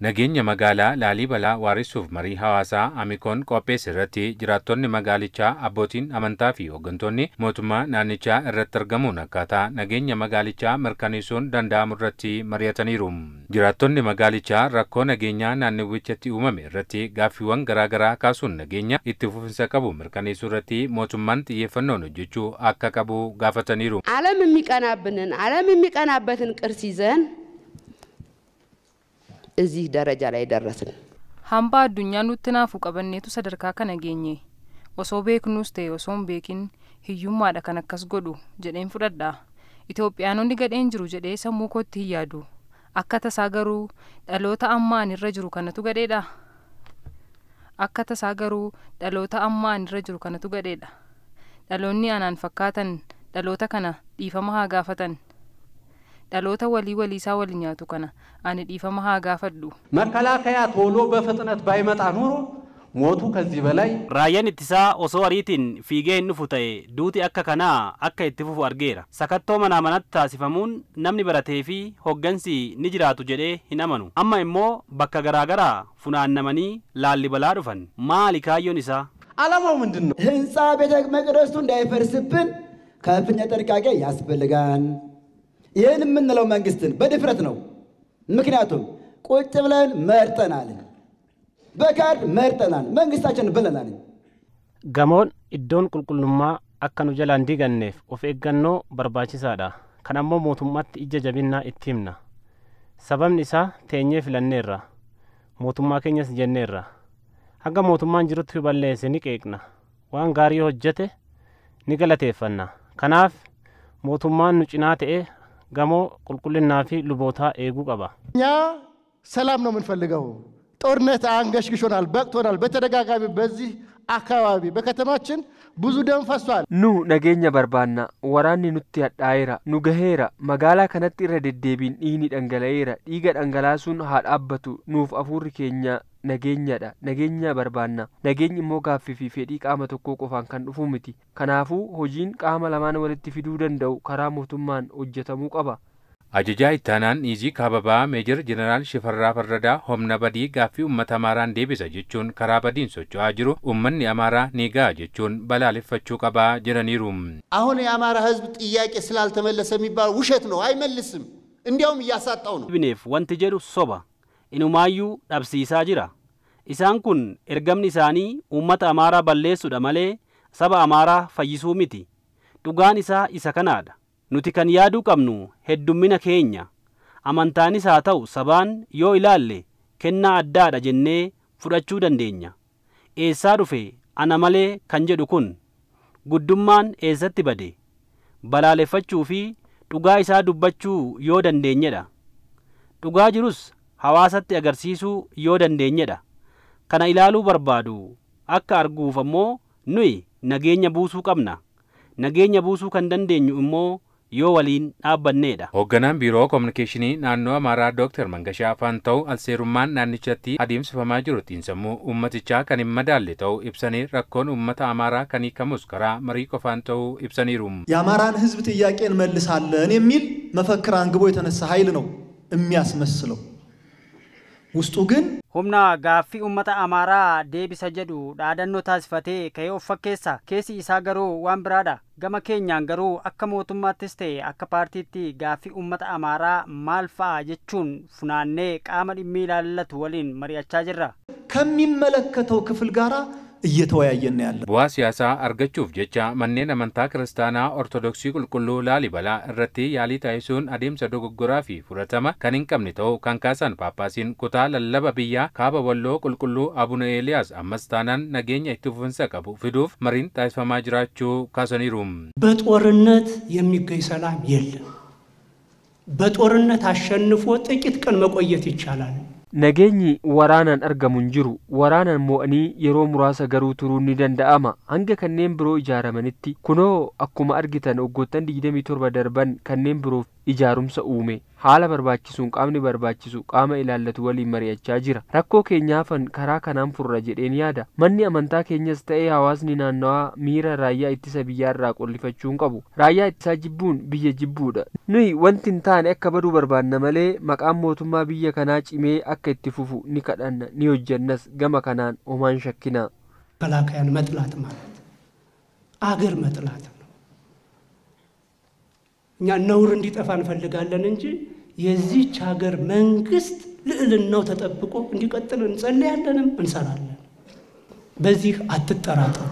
Nageenya magaalaa Laalibalaa waarisuuf marii hawaasaa Amikoon qopheesse irratti jiraattonni magaalichaa abbootiin amantaa fi hooggantoonni mootummaa naannichaa irratti argamuun akkaataa nageenya magaalichaa mirkaneessuun danda'amu irratti mari'ataniiru. Jiraattonni magaalichaa rakkoo nageenyaa naanniwichatti uumame irratti gaaffiiwwan garaa garaa kaasuun nageenya itti fufinsa qabu mirkaneessuu irratti mootummaan xiyyeeffannoon hojjechuu akka qabu gaafataniiru. ዓለም የሚቀናብንን ዓለም የሚቀናበትን ቅርስ እዚህ daraja ላይ ደረስን። ሀምባ አድዱንyaa nutti naafuu qabanneetu sadarkaa kana geenye osoo beeknuus ta'e osoon beekiin beekin hiyyummaadha kan akkas godhu jedheen fudhadha. Itoophiyaanonni gadheen jiru jedhee sammuu kootti hin yaadu. Akka tasaa garuu dhaloota ammaa ani irra jiru kanatu gadheedha. Akka tasaa garuu dhaloota irra jiru kanatu gadheedha. Dhaloonni anaan fakkaatan dhaloota kana dhiifama haa gaafatan. dhaloota walii walii isaa waliin nyaatu kana ani dhiifama haa gaafadhu መከላከያ ቶሎ በፍጥነት ባይመጣ ኑሮ ሞቱ ከዚህ በላይ Raayyaan ittisaa osoo ariitiin fiigee hin dhufu ta'e duuti akka kanaa akka itti fufu argeera sakattoo manaa manatti taasifamuun namni baratee fi hoggansi ni jiraatu jedhee hin amanu amma immoo bakka garaagaraa funaannamanii laalli balaa dhufan maali kaayyoon isaa Alamoo ምንድን ነው? ህንፃ ቤተ መቅደሱ እንዳይፈርስብን ከፍተኛ ጥንቃቄ ያስፈልጋል። ይህን የምንለው መንግስትን በድፍረት ነው። ምክንያቱም ቁጭ ብለን መርጠናል፣ በካርድ መርጠናል፣ መንግስታችን ብለናል። ገሞን እዶን ቁልቁልማ አካኑ ጀላ እንዲገኔፍ ኦፍ ኤገኖ በርባችሳዳ ከነሞ ሞቱማት እጀ ጀቢና ኢቲምነ ሰበብን እሳ ቴኘ ፍለኔራ ሞቱማ ኬኘስ ጀኔራ ሀገ ሞቱማን ጅሩት ሁበሌስ ኒቄቅና ዋን ጋሪ ሆጀቴ ኒገለቴፈና ከናፍ ሞቱማን ኑጭና ተኤ gamoo ቁልቁልናና ፊ ልቦታ ኤጉ ቀባ እኛ ሰላም ነው የምንፈልገው። ጦርነት አንገሽግሾናል፣ በቅቶናል። በተደጋጋሚ በዚህ አካባቢ በከተማችን ብዙ ደም ፈሷል። ኑ ነገኛ በርባና ወራኒ ኑቲ ያዳይራ ኑ ገሄራ መጋላ ከነቲ ረደደቢን ዲኒ ደንገለይራ ዲጋ ደንገላሱን ሀዳበቱ ኑፍ አፉሪ ኬኛ nageenyadha. Nageenya barbaanna. Nageenyi immoo gaaffii fi fedhii qaama tokkoo qofaan kan dhufu miti. Kanaafuu hojiin qaama lamaan walitti fiduu danda'u karaa mootummaan hojjetamuu qaba. Ajajaa ittaanaan dhiizii kaababaa meejir jeneraal Shifarraa Farradaa homna badii gaaffii uummata Amaaraan deebisa jechuun karaa badiin socho'aa jiru uummanni Amaaraa ni ga'a jechuun balaaleffachuu qabaa jiraniiru. አሁን የአማራ ህዝብ ጥያቄ ስላልተመለሰ የሚባል ውሸት ነው። አይመልስም። እንዲያውም እያሳጣው ነው። ብኔፍ ወንቲ ጀሉ ሶባ inumaayyuu dhabsiisaa jira. Isaan kun ergamni isaanii uummata amaaraa dha malee saba amaaraa fayyisuu miti. Dhugaan isaa isa kanaadha. Nuti kan yaaduu qabnu heddummina keenya. Amantaanis haa ta'u sabaan yoo ilaalle kennaa addaadha jennee fudhachuu dandeenya. Eessaa dhufe ana malee kan jedhu kun guddummaan eessatti bade balaaleffachuu fi dhugaa isaa dubbachuu yoo dandeenyedha. Dhugaa jirus hawaasatti agarsiisuu yoo dandeenyedha kana ilaaluu barbaadu akka arguuf ammoo nuyi nageenya buusuu qabna nageenya buusuu kan dandeenyu immoo yoo waliin dhaabbanneedha. Hoogganaan biiroo koominikeeshinii naannoo Amaaraa Dooktar Mangashaa Faanta'u alseerummaan naannichatti adeemsifamaa jiru ittiin sammuu uummatichaa kan hin madaalle ta'uu ibsanii rakkoon uummata Amaaraa kan hiikamus karaa marii qofaan ta'uu ibsaniiru. የአማራን ሕዝብ ጥያቄ እንመልሳለን የሚል መፈክር አንግቦ የተነሳ ኃይል ነው የሚያስመስለው። ውስጡ ግን ሁምነ ጋፊ ኡመተ አማራ ዴቢሰ ጀዱ ዳደኖ ታስፈቴ ከየ ኦፈኬሳ ኬሲ ኢሳ ገሩ ዋን ገሩ አከ ሞቱማትስ ቴ ጋፊ ኡመተ አማራ ማልፋ ጀቹን ፉናኔ ቃመ ዲሚ ወሊን መሪያቻ ጅራ ከሚመለከተው ክፍል ጋራ እየተወያየን ያለ ቡሃ ሲያሳ አርገችፍ ጀቻ መኔን አመንታ ክርስታና ኦርቶዶክሲ ቁልቁሉ ላሊበላ እረቲ ያሊ ታይሱን አዴምሰ ዶጎጎራ ፊ ፉረተመ ከኒን ቀምኒተው ከንካሳን ጳጳሲን ኩታ ለለበ ብያ ካበ ቁልቁሉ አቡነ ኤልያስ አመስታናን ነገኝ አይቱፍንሰ ቀቡ ፍዱፍ መሪን ታይስፈማ ጅራችሁ ካሰኒሩም በጦርነት የሚገኝ ሰላም የለም። በጦርነት አሸንፎ ጥቂት ቀን መቆየት ይቻላል። Nageenyi waraanaan argamu hin jiru waraanaan moo'anii yeroo muraasa garuu turuu ni danda'ama hanga kanneen biroo ijaaramanitti kunoo akkuma argitan hoggantoonni 27 darban kanneen biroof ijaarumsa uume haala barbaachisuun qaamni barbaachisu qaama ilaallatu waliin mari'achaa jira rakkoo keenyaaf karaa kanaan furra jedheen yaada manni amantaa keenyas ta'ee hawaasni naannawaa miira raayyaa ittisa biyyaa irraa qollifachuun qabu raayyaa ittisaa jibbuun biyya jibbuudha nuyi wanti hin taane akka baduu barbaanna malee maqaan mootummaa biyya kanaa cimee akka itti fufu ni kadhanna ni hojjannas gama kanaan homaan shakkina. መከላከያን መጥላት ማለት aagir መጥላት እኛ ነውር እንዲጠፋ እንፈልጋለን እንጂ የዚች ሀገር መንግስት ልዕልናው ተጠብቆ እንዲቀጥል እንጸለያለንም እንሰራለን። በዚህ አትጠራጠሩ።